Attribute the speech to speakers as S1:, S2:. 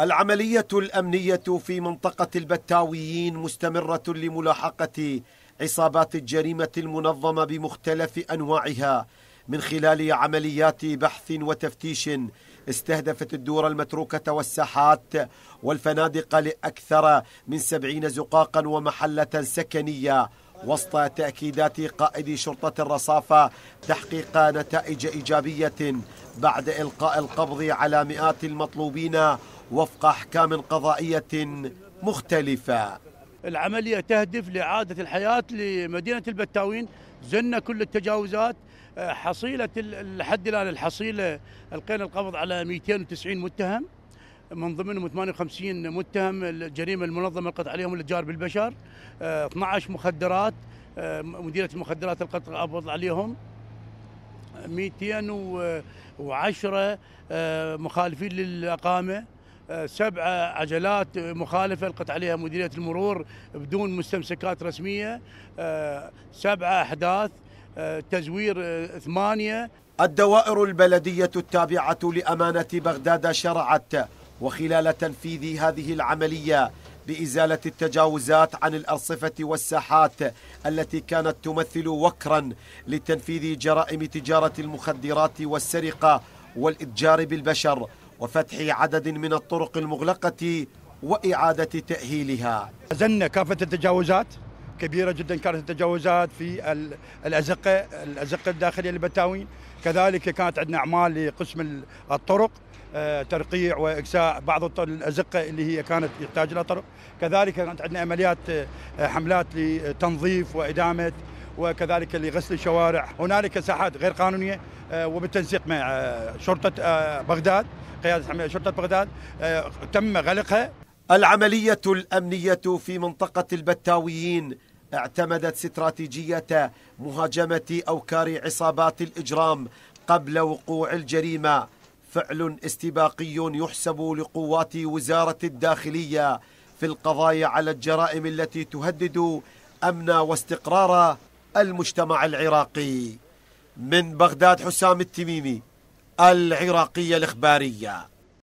S1: العملية الأمنية في منطقة البتاويين مستمرة لملاحقة عصابات الجريمة المنظمة بمختلف أنواعها من خلال عمليات بحث وتفتيش استهدفت الدور المتروكة والساحات والفنادق لأكثر من سبعين زقاقا ومحلة سكنية وسط تأكيدات قائد شرطة الرصافة تحقيق نتائج إيجابية بعد إلقاء القبض على مئات المطلوبين وفق أحكام قضائية مختلفة
S2: العملية تهدف لإعادة الحياة لمدينة البتاوين زلنا كل التجاوزات حصيلة لحد الآن الحصيلة ألقينا القبض على 290 متهم من ضمنهم 58 متهم الجريمه المنظمه القطع عليهم الاتجار بالبشر 12 آه، مخدرات آه، مديريه المخدرات القطع قبض عليهم 210 آه، مخالفين للاقامه سبعة عجلات مخالفة القت عليها مديرية المرور بدون مستمسكات رسمية سبعة أحداث
S1: تزوير ثمانية الدوائر البلدية التابعة لأمانة بغداد شرعت وخلال تنفيذ هذه العملية بإزالة التجاوزات عن الأرصفة والساحات التي كانت تمثل وكرا لتنفيذ جرائم تجارة المخدرات والسرقة والإتجار بالبشر وفتح عدد من الطرق المغلقة وإعادة تأهيلها أزلنا
S3: كافة التجاوزات كبيره جدا كانت التجاوزات في الازقه الازقه الداخليه للبتاوين كذلك كانت عندنا اعمال لقسم الطرق آه، ترقيع واكساء بعض الازقه اللي هي كانت يحتاج لها طرق كذلك كانت عندنا عمليات آه، حملات لتنظيف وادامه وكذلك لغسل الشوارع هنالك ساحات غير قانونيه آه، وبالتنسيق مع شرطه بغداد قياده
S1: شرطه بغداد تم غلقها العمليه الامنيه في منطقه البتاويين اعتمدت استراتيجية مهاجمة أوكار عصابات الإجرام قبل وقوع الجريمة فعل استباقي يحسب لقوات وزارة الداخلية في القضايا على الجرائم التي تهدد أمن واستقرار المجتمع العراقي من بغداد حسام التميمي العراقية الإخبارية